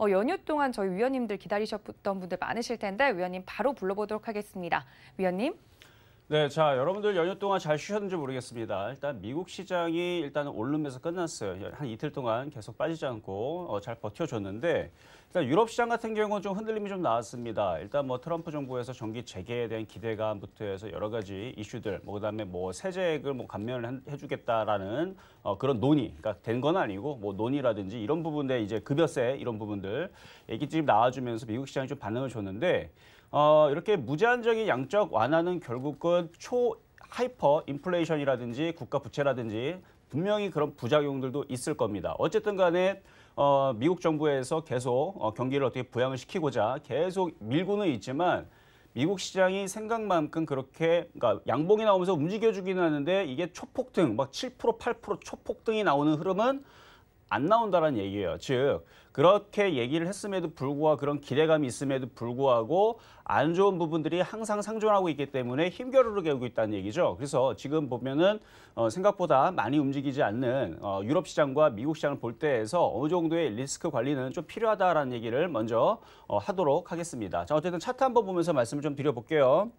어, 연휴 동안 저희 위원님들 기다리셨던 분들 많으실 텐데 위원님 바로 불러보도록 하겠습니다. 위원님. 네, 자 여러분들 연휴 동안 잘 쉬셨는지 모르겠습니다. 일단 미국 시장이 일단 오름에서 끝났어요. 한 이틀 동안 계속 빠지지 않고 어, 잘 버텨줬는데 일단 유럽 시장 같은 경우는 좀 흔들림이 좀 나왔습니다. 일단 뭐 트럼프 정부에서 정기 재개에 대한 기대감부터 해서 여러 가지 이슈들, 뭐 그다음에 뭐 세제액을 뭐 감면을 해주겠다라는 어, 그런 논의, 그러니까 된 건 아니고 뭐 논의라든지 이런 부분에 이제 급여세 이런 부분들 얘기 지금 나와주면서 미국 시장이 좀 반응을 줬는데 어, 이렇게 무제한적인 양적 완화는 결국은 초 하이퍼 인플레이션이라든지 국가 부채라든지 분명히 그런 부작용들도 있을 겁니다. 어쨌든 간에 어, 미국 정부에서 계속 어, 경기를 어떻게 부양을 시키고자 계속 밀고는 있지만 미국 시장이 생각만큼 그렇게 그러니까 양봉이 나오면서 움직여주기는 하는데 이게 초폭등 막 7% 8% 초폭등이 나오는 흐름은 안 나온다라는 얘기예요. 즉 그렇게 얘기를 했음에도 불구하고 그런 기대감이 있음에도 불구하고 안 좋은 부분들이 항상 상존하고 있기 때문에 힘겨루를 겨우고 있다는 얘기죠. 그래서 지금 보면은 어, 생각보다 많이 움직이지 않는 어, 유럽 시장과 미국 시장을 볼 때에서 어느 정도의 리스크 관리는 좀 필요하다라는 얘기를 먼저 어, 하도록 하겠습니다. 자 어쨌든 차트 한번 보면서 말씀을 좀 드려볼게요.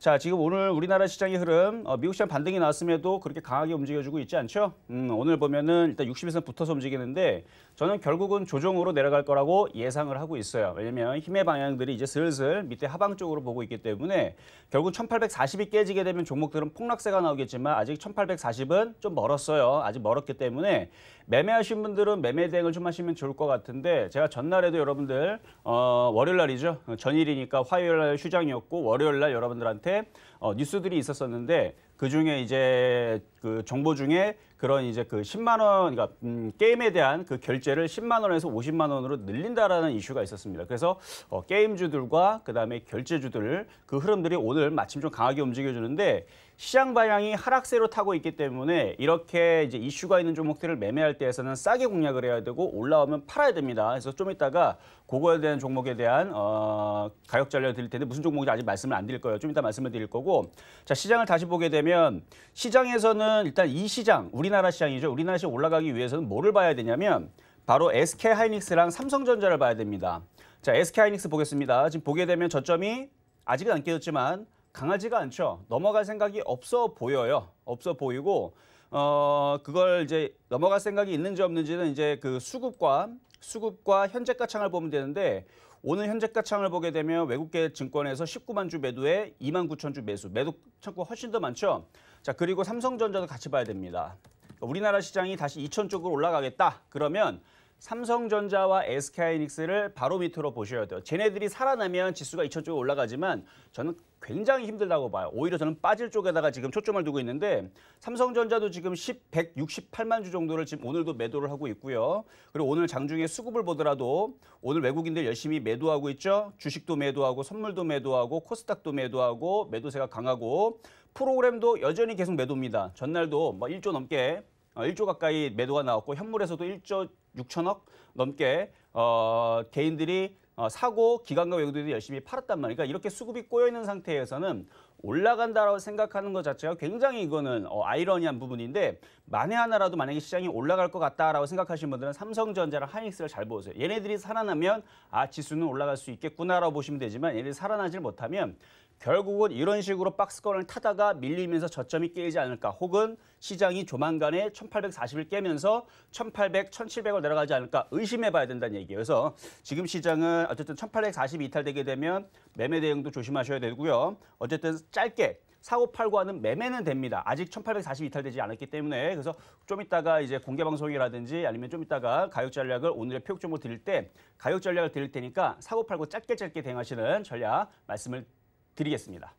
자, 지금 오늘 우리나라 시장의 흐름, 어, 미국 시장 반등이 나왔음에도 그렇게 강하게 움직여주고 있지 않죠? 음, 오늘 보면은 일단 60에서 붙어서 움직이는데 저는 결국은 조정으로 내려갈 거라고 예상을 하고 있어요. 왜냐면 힘의 방향들이 이제 슬슬 밑에 하방 쪽으로 보고 있기 때문에 결국 1840이 깨지게 되면 종목들은 폭락세가 나오겠지만 아직 1840은 좀 멀었어요. 아직 멀었기 때문에 매매하신 분들은 매매 대행을 좀 하시면 좋을 것 같은데 제가 전날에도 여러분들 어, 월요일 날이죠. 전일이니까 화요일 날 휴장이었고 월요일 날 여러분들한테 어, 뉴스들이 있었었는데 그중에 이제 그 정보 중에 그런 이제 그 10만 원, 그러니까 음, 게임에 대한 그 결제를 10만 원에서 50만 원으로 늘린다라는 이슈가 있었습니다. 그래서 어, 게임주들과 그 다음에 결제주들 그 흐름들이 오늘 마침 좀 강하게 움직여주는데 시장 방향이 하락세로 타고 있기 때문에 이렇게 이제 이슈가 있는 종목들을 매매할 때에서는 싸게 공략을 해야 되고 올라오면 팔아야 됩니다. 그래서 좀 이따가 그거에 대한 종목에 대한 어, 가격 전략 드릴 텐데 무슨 종목인지 아직 말씀을 안 드릴 거예요. 좀 이따 말씀을 드릴 거고 자 시장을 다시 보게 되면 시장에서는 저는 일단 이 시장, 우리나라 시장이죠. 우리나라 시장 올라가기 위해서는 뭐를 봐야 되냐면 바로 SK 하이닉스랑 삼성전자를 봐야 됩니다. 자, SK 하이닉스 보겠습니다. 지금 보게 되면 저점이 아직은 안 깨졌지만 강하지가 않죠. 넘어갈 생각이 없어 보여요. 없어 보이고 어 그걸 이제 넘어갈 생각이 있는지 없는지는 이제 그 수급과 수급과 현재 가창을 보면 되는데 오늘 현재가 창을 보게 되면 외국계 증권에서 19만 주 매도에 2만 9천 주 매수. 매도 창고 훨씬 더 많죠. 자 그리고 삼성전자도 같이 봐야 됩니다. 우리나라 시장이 다시 2천 쪽으로 올라가겠다. 그러면 삼성전자와 SK하이닉스를 바로밑으로 보셔야 돼요. 쟤네들이 살아나면 지수가 2천 쪽에 올라가지만 저는 굉장히 힘들다고 봐요. 오히려 저는 빠질 쪽에다가 지금 초점을 두고 있는데 삼성전자도 지금 10, 168만 주 정도를 지금 오늘도 매도를 하고 있고요. 그리고 오늘 장중에 수급을 보더라도 오늘 외국인들 열심히 매도하고 있죠. 주식도 매도하고 선물도 매도하고 코스닥도 매도하고 매도세가 강하고 프로그램도 여전히 계속 매도입니다. 전날도 1조 뭐 넘게 1조 어, 가까이 매도가 나왔고 현물에서도 1조 6천억 넘게 어, 개인들이 어, 사고 기관과 외국인들이 열심히 팔았단 말이니까 그러니까 이렇게 수급이 꼬여 있는 상태에서는 올라간다라고 생각하는 것 자체가 굉장히 이거는 어, 아이러니한 부분인데 만에 하나라도 만약에 시장이 올라갈 것 같다라고 생각하시는 분들은 삼성전자랑 하이닉스를 잘 보세요. 얘네들이 살아나면 아 지수는 올라갈 수 있겠구나라고 보시면 되지만 얘네들이 살아나질 못하면 결국은 이런 식으로 박스권을 타다가 밀리면서 저점이 깨지 않을까 혹은 시장이 조만간에 1840을 깨면서 1800, 1700을 내려가지 않을까 의심해 봐야 된다는 얘기예요. 그래서 지금 시장은 어쨌든 1840이 이탈되게 되면 매매 대응도 조심하셔야 되고요. 어쨌든 짧게 사고 팔고 하는 매매는 됩니다. 아직 1 8 4 2탈되지 않았기 때문에 그래서 좀 이따가 이제 공개 방송이라든지 아니면 좀 이따가 가격 전략을 오늘의 표적 정보 드릴 때 가격 전략을 드릴 테니까 사고 팔고 짧게 짧게 대응하시는 전략 말씀을 드리겠습니다.